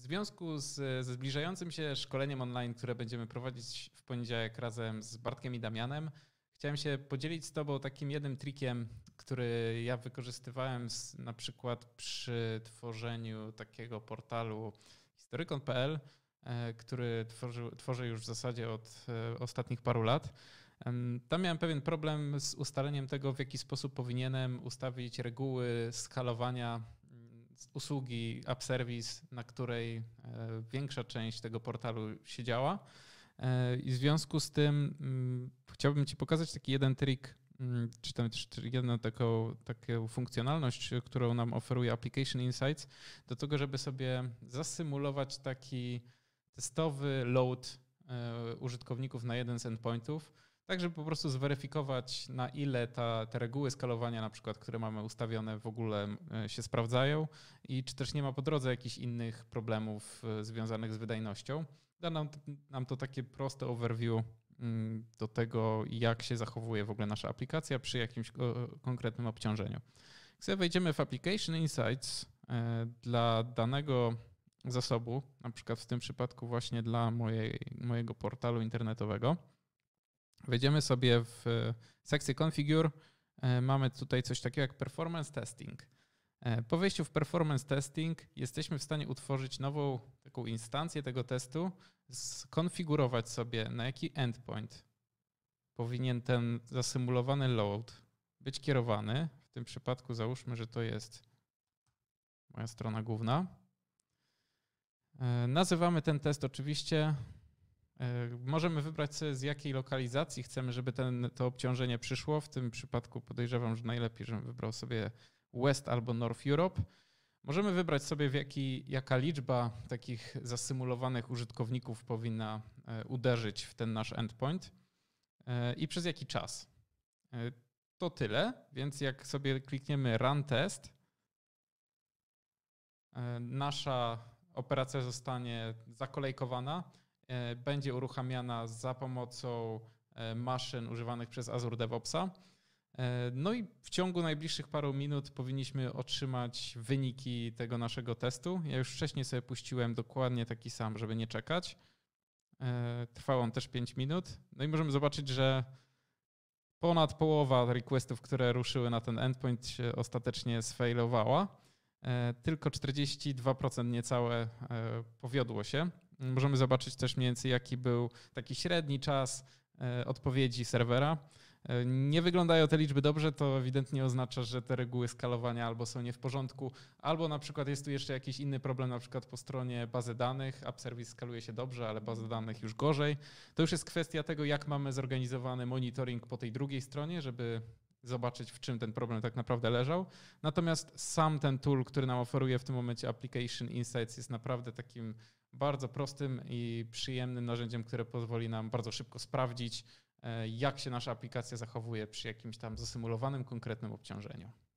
W związku z, ze zbliżającym się szkoleniem online, które będziemy prowadzić w poniedziałek razem z Bartkiem i Damianem, chciałem się podzielić z Tobą takim jednym trikiem, który ja wykorzystywałem na przykład przy tworzeniu takiego portalu historykon.pl, e, który tworzy, tworzę już w zasadzie od e, ostatnich paru lat. Tam miałem pewien problem z ustaleniem tego, w jaki sposób powinienem ustawić reguły skalowania usługi app service, na której e, większa część tego portalu się działa. E, I w związku z tym mm, chciałbym Ci pokazać taki jeden trik, mm, czy tam jedną taką, taką funkcjonalność, którą nam oferuje Application Insights, do tego, żeby sobie zasymulować taki testowy load e, użytkowników na jeden z endpointów tak żeby po prostu zweryfikować, na ile ta, te reguły skalowania, na przykład, które mamy ustawione, w ogóle e, się sprawdzają i czy też nie ma po drodze jakichś innych problemów e, związanych z wydajnością. Da nam, nam to takie proste overview mm, do tego, jak się zachowuje w ogóle nasza aplikacja przy jakimś konkretnym obciążeniu. Gdy wejdziemy w Application Insights e, dla danego zasobu, na przykład w tym przypadku właśnie dla mojej, mojego portalu internetowego, Wejdziemy sobie w e, sekcję Configure. E, mamy tutaj coś takiego jak Performance Testing. E, po wejściu w Performance Testing jesteśmy w stanie utworzyć nową taką instancję tego testu, skonfigurować sobie na jaki endpoint powinien ten zasymulowany load być kierowany. W tym przypadku załóżmy, że to jest moja strona główna. Nazywamy ten test oczywiście E, możemy wybrać sobie z jakiej lokalizacji chcemy, żeby ten, to obciążenie przyszło. W tym przypadku podejrzewam, że najlepiej, żebym wybrał sobie West albo North Europe. Możemy wybrać sobie, w jaki, jaka liczba takich zasymulowanych użytkowników powinna e, uderzyć w ten nasz endpoint e, i przez jaki czas. To tyle, więc jak sobie klikniemy Run Test, nasza operacja zostanie zakolejkowana E, będzie uruchamiana za pomocą e, maszyn używanych przez Azure DevOpsa. E, no i w ciągu najbliższych paru minut powinniśmy otrzymać wyniki tego naszego testu. Ja już wcześniej sobie puściłem dokładnie taki sam, żeby nie czekać. Trwał on też 5 minut. No i możemy zobaczyć, że ponad połowa requestów, które ruszyły na ten endpoint się ostatecznie sfailowała. Tylko 42% niecałe powiodło się. Możemy zobaczyć też mniej więcej, jaki był taki średni czas e, odpowiedzi serwera. E, nie wyglądają te liczby dobrze, to ewidentnie oznacza, że te reguły skalowania albo są nie w porządku, albo na przykład jest tu jeszcze jakiś inny problem, na przykład po stronie bazy danych. App Service skaluje się dobrze, ale baza danych już gorzej. To już jest kwestia tego, jak mamy zorganizowany monitoring po tej drugiej stronie, żeby zobaczyć, w czym ten problem tak naprawdę leżał. Natomiast sam ten tool, który nam oferuje w tym momencie Application Insights, jest naprawdę takim bardzo prostym i przyjemnym narzędziem, które pozwoli nam bardzo szybko sprawdzić, e, jak się nasza aplikacja zachowuje przy jakimś tam zasymulowanym, konkretnym obciążeniu.